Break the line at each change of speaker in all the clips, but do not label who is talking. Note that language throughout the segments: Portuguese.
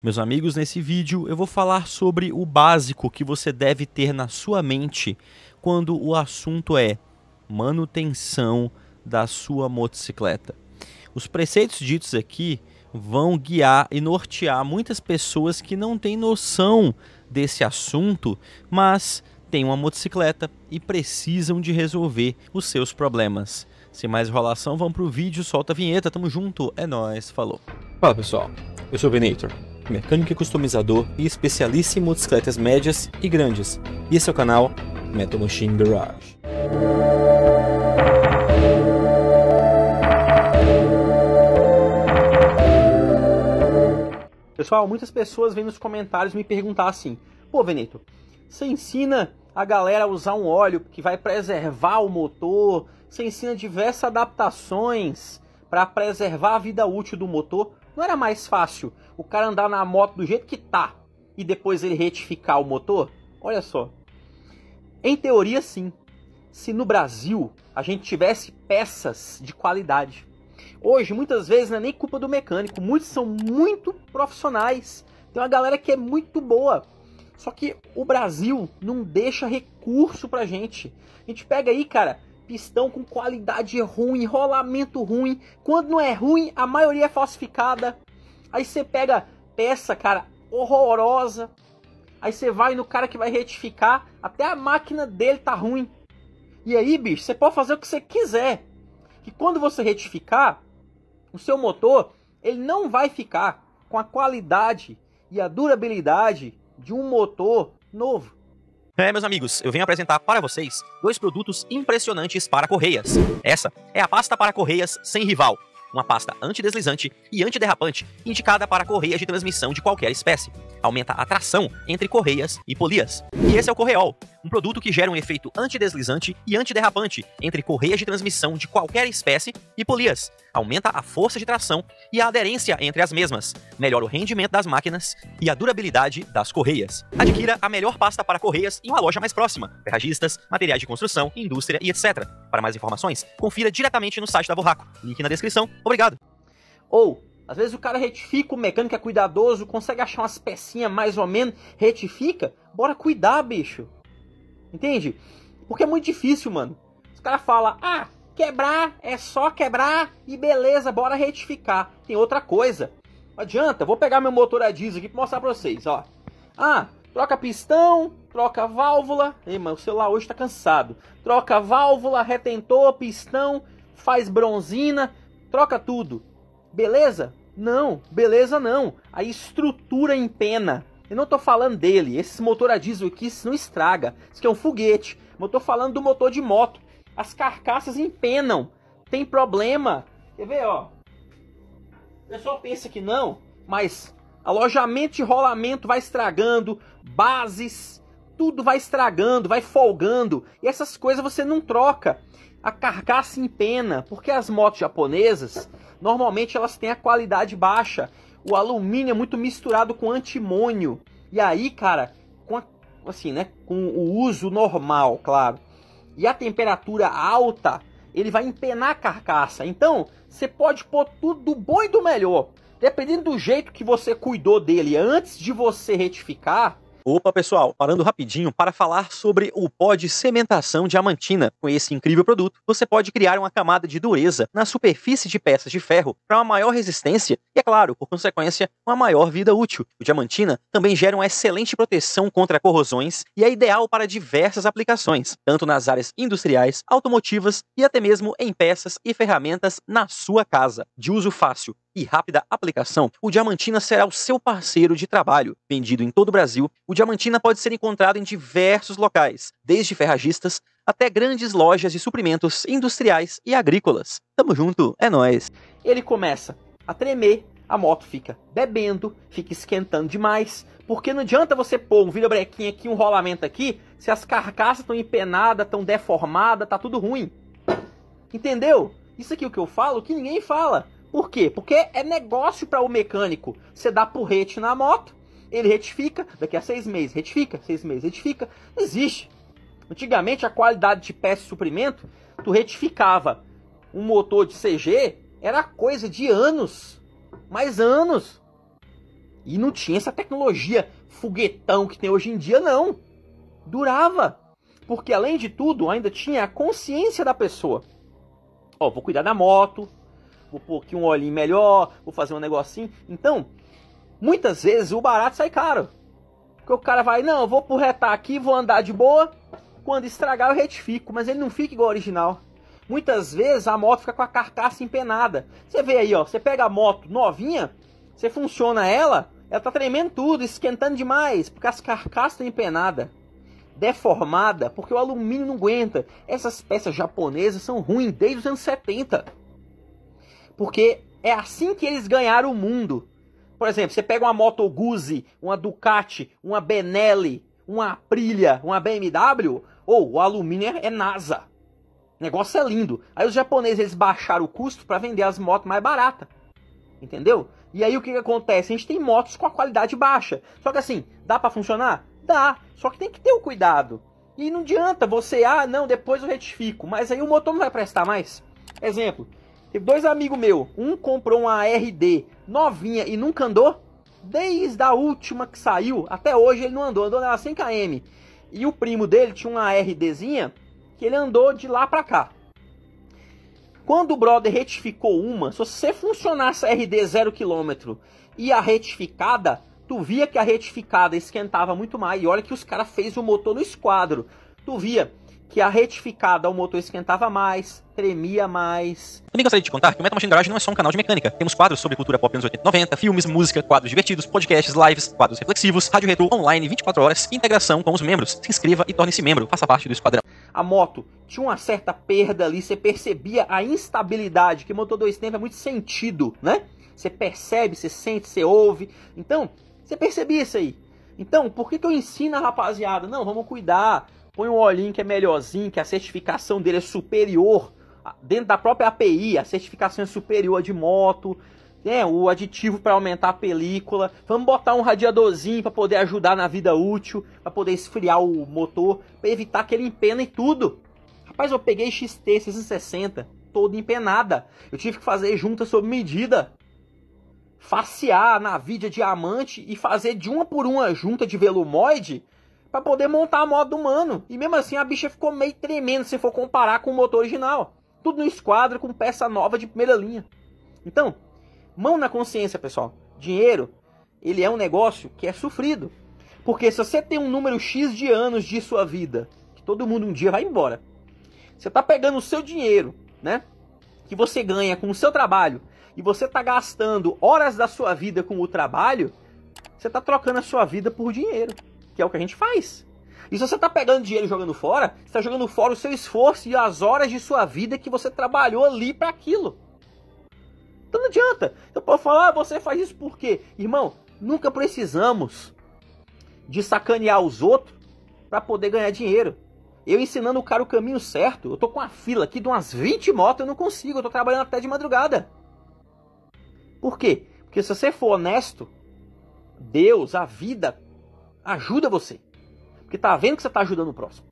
Meus amigos, nesse vídeo eu vou falar sobre o básico que você deve ter na sua mente quando o assunto é manutenção da sua motocicleta. Os preceitos ditos aqui vão guiar e nortear muitas pessoas que não têm noção desse assunto, mas têm uma motocicleta e precisam de resolver os seus problemas. Sem mais enrolação, vamos pro vídeo, solta a vinheta, tamo junto, é nós, falou. Fala pessoal, eu sou o Venator mecânico e customizador e especialista em motocicletas médias e grandes. E esse é o canal Metal Machine Garage. Pessoal, muitas pessoas vêm nos comentários me perguntar assim: pô, Veneto, você ensina a galera a usar um óleo que vai preservar o motor? Você ensina diversas adaptações para preservar a vida útil do motor? Não era mais fácil o cara andar na moto do jeito que tá e depois ele retificar o motor? Olha só. Em teoria, sim. Se no Brasil a gente tivesse peças de qualidade. Hoje, muitas vezes, não é nem culpa do mecânico. Muitos são muito profissionais. Tem uma galera que é muito boa. Só que o Brasil não deixa recurso pra gente. A gente pega aí, cara, pistão com qualidade ruim, rolamento ruim. Quando não é ruim, a maioria é falsificada. Aí você pega peça, cara, horrorosa. Aí você vai no cara que vai retificar, até a máquina dele tá ruim. E aí, bicho, você pode fazer o que você quiser. Que quando você retificar, o seu motor, ele não vai ficar com a qualidade e a durabilidade de um motor novo. É, meus amigos, eu venho apresentar para vocês dois produtos impressionantes para correias. Essa é a pasta para correias sem rival, uma pasta antideslizante e antiderrapante indicada para correias de transmissão de qualquer espécie. Aumenta a tração entre correias e polias. E esse é o Correol, um produto que gera um efeito antideslizante e antiderrapante entre correias de transmissão de qualquer espécie e polias, aumenta a força de tração e a aderência entre as mesmas, melhora o rendimento das máquinas e a durabilidade das correias. Adquira a melhor pasta para correias em uma loja mais próxima, ferragistas, materiais de construção, indústria e etc. Para mais informações, confira diretamente no site da Borraco, link na descrição. Obrigado! Ou às vezes o cara retifica, o mecânico é cuidadoso, consegue achar umas pecinhas mais ou menos, retifica. Bora cuidar, bicho. Entende? Porque é muito difícil, mano. Os caras falam, ah, quebrar é só quebrar e beleza, bora retificar. Tem outra coisa. Não adianta, vou pegar meu motor a diesel aqui pra mostrar pra vocês, ó. Ah, troca pistão, troca válvula. Ei, mano, o celular hoje tá cansado. Troca válvula, retentor, pistão, faz bronzina, troca tudo. Beleza? Não, beleza não. A estrutura empena. Eu não tô falando dele, esses motor a diesel aqui não estraga. Isso aqui é um foguete. Eu estou falando do motor de moto. As carcaças empenam. Tem problema. Quer ver, ó? O pessoal pensa que não, mas alojamento e rolamento vai estragando, bases, tudo vai estragando, vai folgando. E essas coisas você não troca. A carcaça empena, porque as motos japonesas, normalmente elas têm a qualidade baixa o alumínio é muito misturado com antimônio. E aí, cara, com a, assim, né, com o uso normal, claro, e a temperatura alta, ele vai empenar a carcaça. Então, você pode pôr tudo do bom e do melhor. Dependendo do jeito que você cuidou dele antes de você retificar, Opa, pessoal, parando rapidinho para falar sobre o pó de cementação diamantina. Com esse incrível produto, você pode criar uma camada de dureza na superfície de peças de ferro para uma maior resistência e, é claro, por consequência, uma maior vida útil. O diamantina também gera uma excelente proteção contra corrosões e é ideal para diversas aplicações, tanto nas áreas industriais, automotivas e até mesmo em peças e ferramentas na sua casa. De uso fácil e rápida aplicação, o Diamantina será o seu parceiro de trabalho. Vendido em todo o Brasil, o Diamantina pode ser encontrado em diversos locais, desde ferragistas até grandes lojas de suprimentos industriais e agrícolas. Tamo junto, é nós. Ele começa a tremer, a moto fica bebendo, fica esquentando demais, porque não adianta você pôr um virabrequinho aqui, um rolamento aqui, se as carcaças estão empenadas, estão deformadas, tá tudo ruim. Entendeu? Isso aqui é o que eu falo, que ninguém fala. Por quê? Porque é negócio para o mecânico. Você dá porrete na moto, ele retifica, daqui a seis meses retifica, seis meses retifica. Não existe. Antigamente a qualidade de peça e suprimento, tu retificava um motor de CG era coisa de anos, mais anos. E não tinha essa tecnologia foguetão que tem hoje em dia, não. Durava. Porque além de tudo, ainda tinha a consciência da pessoa. Ó, oh, vou cuidar da moto, vou pôr aqui um olhinho melhor, vou fazer um negocinho. Então, muitas vezes o barato sai caro. Porque o cara vai, não, eu vou pro retar aqui, vou andar de boa. Quando estragar, eu retifico. Mas ele não fica igual ao original muitas vezes a moto fica com a carcaça empenada. Você vê aí, ó, você pega a moto novinha, você funciona ela, ela tá tremendo tudo, esquentando demais, porque as carcaças estão empenadas, deformada, porque o alumínio não aguenta. Essas peças japonesas são ruins desde os anos 70. Porque é assim que eles ganharam o mundo. Por exemplo, você pega uma moto Guzzi, uma Ducati, uma Benelli, uma Aprilia, uma BMW, ou o alumínio é, é NASA negócio é lindo. Aí os japoneses eles baixaram o custo para vender as motos mais baratas. Entendeu? E aí o que, que acontece? A gente tem motos com a qualidade baixa. Só que assim, dá para funcionar? Dá. Só que tem que ter o cuidado. E não adianta você, ah, não, depois eu retifico. Mas aí o motor não vai prestar mais. Exemplo, teve dois amigos meu, um comprou uma RD novinha e nunca andou. Desde a última que saiu, até hoje ele não andou, andou nela 100 km. E o primo dele tinha uma RDzinha que ele andou de lá para cá. Quando o brother retificou uma, se você funcionasse a RD 0 km e a retificada, tu via que a retificada esquentava muito mais. E olha que os caras fez o motor no esquadro. Tu via que a retificada ao motor esquentava mais, tremia mais. Também gostaria de contar que o Metal Machine Garage não é só um canal de mecânica. Temos quadros sobre cultura pop anos 80 90, filmes, música, quadros divertidos, podcasts, lives, quadros reflexivos, rádio retro online 24 horas, integração com os membros. Se inscreva e torne-se membro, faça parte do esquadrão. A moto tinha uma certa perda ali, você percebia a instabilidade, que motor dois tempos é muito sentido, né? Você percebe, você sente, você ouve. Então, você percebia isso aí. Então, por que, que eu ensino a rapaziada? Não, vamos cuidar põe um olhinho que é melhorzinho, que a certificação dele é superior. Dentro da própria API, a certificação é superior de moto. É, o aditivo para aumentar a película. Vamos botar um radiadorzinho para poder ajudar na vida útil, para poder esfriar o motor, para evitar que ele empena e tudo. Rapaz, eu peguei XT 660 toda empenada. Eu tive que fazer junta sob medida. Facear na vidia diamante e fazer de uma por uma junta de velumoide para poder montar a moto do mano. E mesmo assim a bicha ficou meio tremendo se for comparar com o motor original. Tudo no esquadro com peça nova de primeira linha. Então, mão na consciência, pessoal. Dinheiro, ele é um negócio que é sofrido. Porque se você tem um número X de anos de sua vida, que todo mundo um dia vai embora. Você tá pegando o seu dinheiro, né? Que você ganha com o seu trabalho e você tá gastando horas da sua vida com o trabalho, você tá trocando a sua vida por dinheiro que é o que a gente faz. E se você está pegando dinheiro e jogando fora, você está jogando fora o seu esforço e as horas de sua vida que você trabalhou ali para aquilo. Então não adianta. Eu posso falar, ah, você faz isso por quê? Irmão, nunca precisamos de sacanear os outros para poder ganhar dinheiro. Eu ensinando o cara o caminho certo, eu tô com uma fila aqui de umas 20 motos, eu não consigo, eu tô trabalhando até de madrugada. Por quê? Porque se você for honesto, Deus, a vida, ajuda você. Porque tá vendo que você tá ajudando o próximo.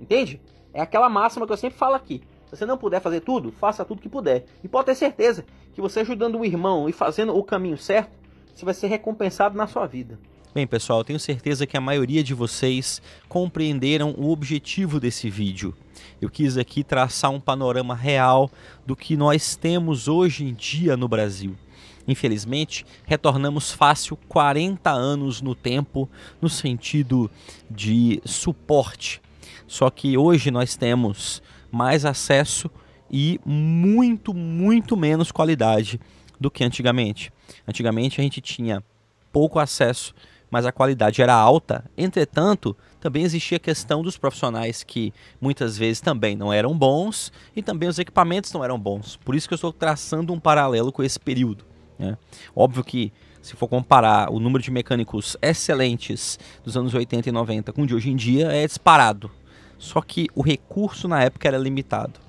Entende? É aquela máxima que eu sempre falo aqui. Se você não puder fazer tudo, faça tudo que puder. E pode ter certeza que você ajudando o irmão e fazendo o caminho certo, você vai ser recompensado na sua vida. Bem, pessoal, tenho certeza que a maioria de vocês compreenderam o objetivo desse vídeo. Eu quis aqui traçar um panorama real do que nós temos hoje em dia no Brasil. Infelizmente, retornamos fácil 40 anos no tempo no sentido de suporte. Só que hoje nós temos mais acesso e muito, muito menos qualidade do que antigamente. Antigamente a gente tinha pouco acesso, mas a qualidade era alta. Entretanto, também existia a questão dos profissionais que muitas vezes também não eram bons e também os equipamentos não eram bons. Por isso que eu estou traçando um paralelo com esse período. Né? Óbvio que se for comparar o número de mecânicos excelentes dos anos 80 e 90 com o de hoje em dia, é disparado. Só que o recurso na época era limitado.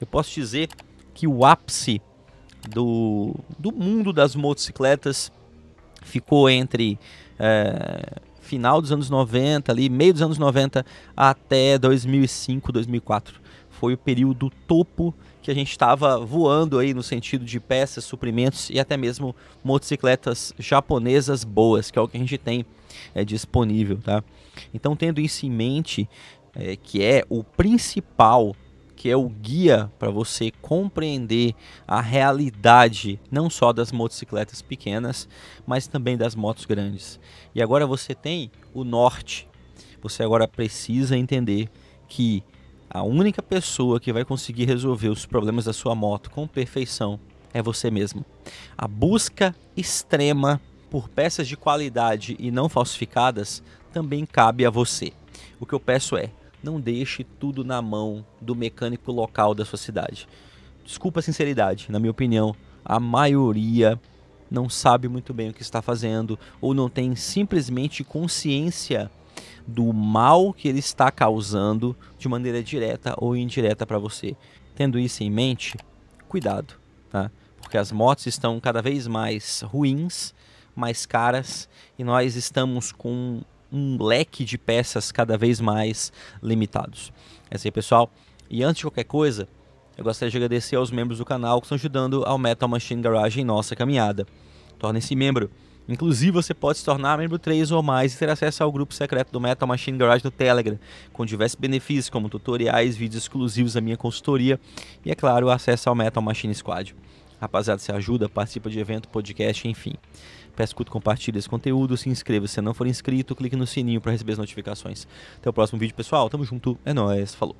Eu posso dizer que o ápice do, do mundo das motocicletas ficou entre é, final dos anos 90, ali, meio dos anos 90 até 2005, 2004 foi o período topo que a gente estava voando aí no sentido de peças, suprimentos e até mesmo motocicletas japonesas boas, que é o que a gente tem é, disponível, tá? Então, tendo isso em mente, é, que é o principal que é o guia para você compreender a realidade não só das motocicletas pequenas, mas também das motos grandes. E agora você tem o norte. Você agora precisa entender que a única pessoa que vai conseguir resolver os problemas da sua moto com perfeição é você mesmo. A busca extrema por peças de qualidade e não falsificadas também cabe a você. O que eu peço é: não deixe tudo na mão do mecânico local da sua cidade. Desculpa a sinceridade, na minha opinião, a maioria não sabe muito bem o que está fazendo ou não tem simplesmente consciência do mal que ele está causando de maneira direta ou indireta para você. Tendo isso em mente, cuidado, tá? Porque as motos estão cada vez mais ruins, mais caras e nós estamos com um leque de peças cada vez mais limitados. É isso aí, pessoal. E antes de qualquer coisa, eu gostaria de agradecer aos membros do canal que estão ajudando ao Metal Machine Garage em nossa caminhada. Torne-se membro. Inclusive, você pode se tornar membro 3 ou mais e ter acesso ao grupo secreto do Metal Machine Garage no Telegram, com diversos benefícios como tutoriais, vídeos exclusivos da minha consultoria e, é claro, acesso ao Metal Machine Squad. Rapaziada, se ajuda, participa de evento, podcast, enfim. Peço que compartilhe esse conteúdo, se inscreva se não for inscrito, clique no sininho para receber as notificações. Até o próximo vídeo, pessoal. Tamo junto, é nóis, falou.